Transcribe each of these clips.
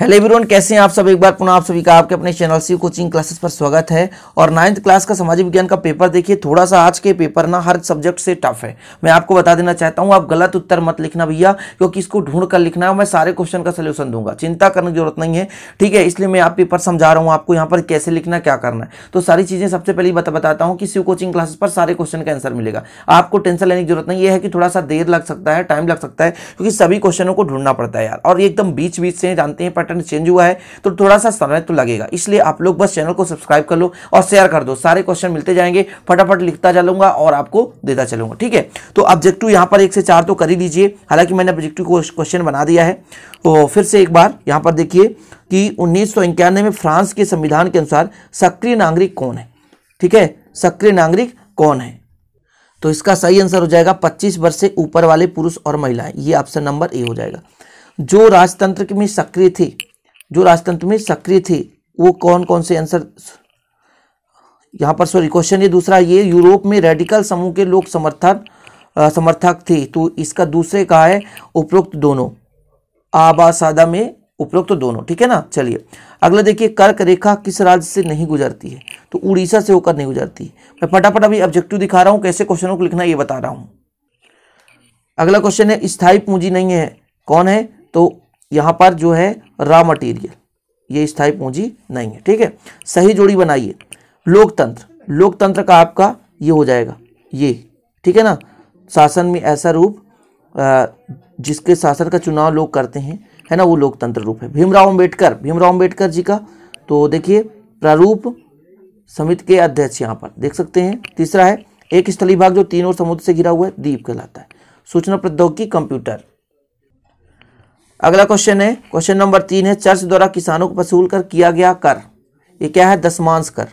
hello everyone कैसे हैं आप सब एक बार पुनः आप सभी का आपके अपने चैनल सी कोचिंग क्लासेस पर स्वागत है और नाइन्थ क्लास का सामाजिक विज्ञान का पेपर देखिए थोड़ा सा आज के पेपर ना हर सब्जेक्ट से टफ है मैं आपको बता देना चाहता हूं आप गलत उत्तर मत लिखना भैया क्योंकि इसको ढूंढ कर लिखना है मैं सारे क्वेश्चन का सोल्यूशन दूंगा चिंता करने की जरूरत नहीं है ठीक है इसलिए मैं आप पेपर समझा रहा हूँ आपको यहाँ पर कैसे लिखना क्या करना है तो सारी चीज़ें सबसे पहले बता बताता हूँ कि शिव कोचिंग क्लासेस पर सारे क्वेश्चन का आंसर मिलेगा आपको टेंशन लेने की जरूरत नहीं है कि थोड़ा सा देर लग सकता है टाइम लग सकता है क्योंकि सभी क्वेश्चनों को ढूंढना पड़ता है यार और एकदम बीच बीच से जानते हैं बटन चेंज हुआ है तो थोड़ा सा समय तो लगेगा इसलिए आप लोग बस चैनल को सब्सक्राइब कर लो और शेयर कर दो सारे क्वेश्चन मिलते जाएंगे फटाफट लिखता चलूंगा और आपको देता चलूंगा ठीक है तो ऑब्जेक्टिव यहाँ पर एक से चार तो कर ही लीजिए हालांकि मैंने ऑब्जेक्टिव को क्वेश्चन बना दिया है तो फिर से एक बार यहाँ पर देखिए कि उन्नीस में फ्रांस के संविधान के अनुसार सक्रिय नागरिक कौन है ठीक है सक्रिय नागरिक कौन है तो इसका सही आंसर हो जाएगा 25 वर्ष से ऊपर वाले पुरुष और महिलाएं ये ऑप्शन नंबर ए हो जाएगा जो राजतंत्र में सक्रिय थी जो राजतंत्र में सक्रिय थी वो कौन कौन से आंसर यहाँ पर सॉरी क्वेश्चन ये दूसरा ये यूरोप में रेडिकल समूह के लोग समर्थन समर्थक थे तो इसका दूसरे कहा है उपरोक्त दोनों आबासादा में उपरोक्त दोनों ठीक है ना चलिए अगला देखिए कर्क रेखा किस राज्य से नहीं गुजरती है तो उड़ीसा से होकर नहीं गुजरती मैं फटाफट अभी ऑब्जेक्टिव दिखा रहा हूँ कैसे क्वेश्चनों को लिखना ये बता रहा हूँ अगला क्वेश्चन है स्थायी पूंजी नहीं है कौन है तो यहाँ पर जो है रॉ मटेरियल ये स्थायी पूंजी नहीं है ठीक है सही जोड़ी बनाइए लोकतंत्र लोकतंत्र का आपका ये हो जाएगा ये ठीक है ना शासन में ऐसा रूप जिसके शासन का चुनाव लोग करते हैं है ना वो लोकतंत्र रूप है भीमराव अम्बेडकर भीमराव अम्बेडकर जी का तो देखिए प्रारूप समिति के अध्यक्ष यहाँ पर देख सकते हैं तीसरा है एक स्थलीय भाग जो तीन और समुद्र से घिरा हुआ है द्वीप कहलाता है सूचना प्रौद्योगिकी कंप्यूटर अगला क्वेश्चन है क्वेश्चन नंबर तीन है चर्च द्वारा किसानों को वसूल कर किया गया कर ये क्या है दशमांश कर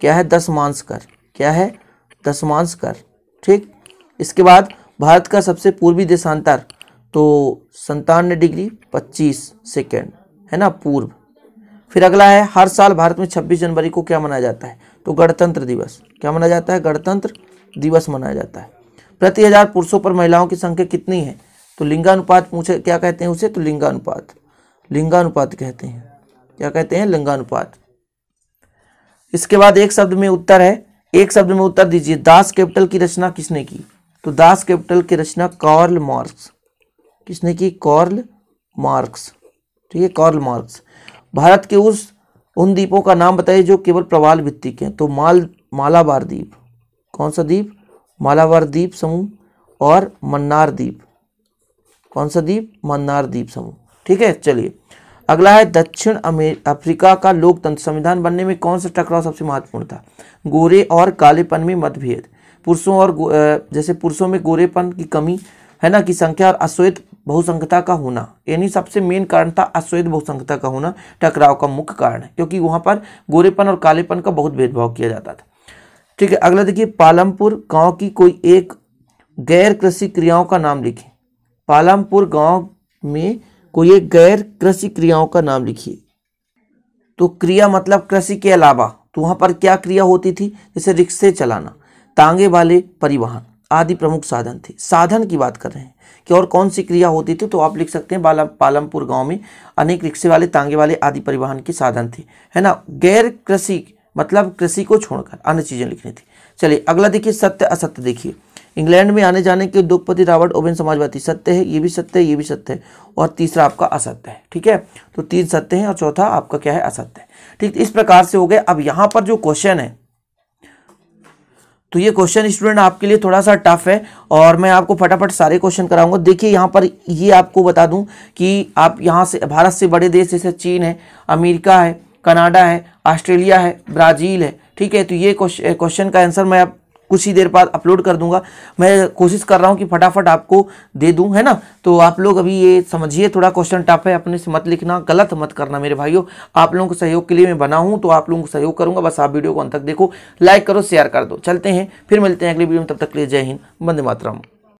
क्या है दशमांश कर क्या है दशमांश कर ठीक इसके बाद भारत का सबसे पूर्वी देशांतर तो संतानवे डिग्री पच्चीस सेकेंड है ना पूर्व फिर अगला है हर साल भारत में छब्बीस जनवरी को क्या मनाया जाता है तो गणतंत्र दिवस क्या मनाया जाता है गणतंत्र दिवस मनाया जाता है प्रति हजार पुरुषों पर महिलाओं की संख्या कितनी है तो लिंगानुपात पूछे क्या कहते हैं उसे तो लिंगानुपात लिंगानुपात कहते हैं क्या कहते हैं लिंगानुपात इसके बाद एक शब्द में उत्तर है एक शब्द में उत्तर दीजिए दास कैपिटल की रचना किसने की तो दास कैपिटल की रचना कॉर्ल मार्क्स किसने की कॉर्ल मार्क्स ठीक है कॉर्ल मार्क्स भारत के उस उन द्वीपों का नाम बताइए जो केवल प्रवाल भित्तिक हैं तो माल मालाबार द्वीप कौन सा द्वीप मालाबार द्वीप समूह और मन्नार द्वीप कौन सा द्वीप मन्नार द्वीप समूह ठीक है चलिए अगला है दक्षिण अफ्रीका का लोकतंत्र संविधान बनने में कौन सा टकराव सबसे महत्वपूर्ण था गोरे और कालेपन में मतभेद पुरुषों और जैसे पुरुषों में गोरेपन की कमी है ना कि संख्या और अश्वेत बहुसंख्यता का होना यानी सबसे मेन कारण था अश्वेत बहुसंख्यता का होना टकराव का मुख्य कारण है क्योंकि वहाँ पर गोरेपन और कालेपन का बहुत भेदभाव किया जाता था ठीक है अगला देखिए पालमपुर गांव की कोई एक गैर कृषि क्रियाओं का नाम लिखें पालमपुर गांव में कोई एक गैर कृषि क्रियाओं का नाम लिखिए तो क्रिया मतलब कृषि के अलावा तो वहाँ पर क्या क्रिया होती थी जैसे रिक्शे चलाना तांगे वाले परिवहन आदि प्रमुख साधन थे साधन की बात कर रहे हैं कि और कौन सी क्रिया होती थी तो आप लिख सकते हैं बाला पालमपुर गांव में अनेक रिक्शे वाले तांगे वाले आदि परिवहन के साधन थे है ना गैर कृषि मतलब कृषि को छोड़कर अन्य चीज़ें लिखनी थी चलिए अगला देखिए सत्य असत्य देखिए इंग्लैंड में आने जाने के उद्योगपति रॉबर्ट ओबेन समाजवादी सत्य है ये भी सत्य है ये भी सत्य है और तीसरा आपका असत्य है ठीक है तो तीन सत्य है और चौथा आपका क्या है असत्य है ठीक इस प्रकार से हो गए अब यहाँ पर जो क्वेश्चन है तो ये क्वेश्चन स्टूडेंट आपके लिए थोड़ा सा टफ है और मैं आपको फटाफट सारे क्वेश्चन कराऊंगा देखिए यहाँ पर ये आपको बता दूं कि आप यहाँ से भारत से बड़े देश जैसे चीन है अमेरिका है कनाडा है ऑस्ट्रेलिया है ब्राज़ील है ठीक है तो ये क्वेश्चन का आंसर मैं आप कुछ ही देर बाद अपलोड कर दूंगा मैं कोशिश कर रहा हूँ कि फटाफट आपको दे दूँ है ना तो आप लोग अभी ये समझिए थोड़ा क्वेश्चन टफ है अपने से मत लिखना गलत मत करना मेरे भाइयों आप लोगों के सहयोग के लिए मैं बना हूँ तो आप लोगों को सहयोग करूँगा बस आप वीडियो को अंत तक देखो लाइक करो शेयर कर दो चलते हैं फिर मिलते हैं अगले वीडियो में तब तक के लिए जय हिंद बंदे मातरम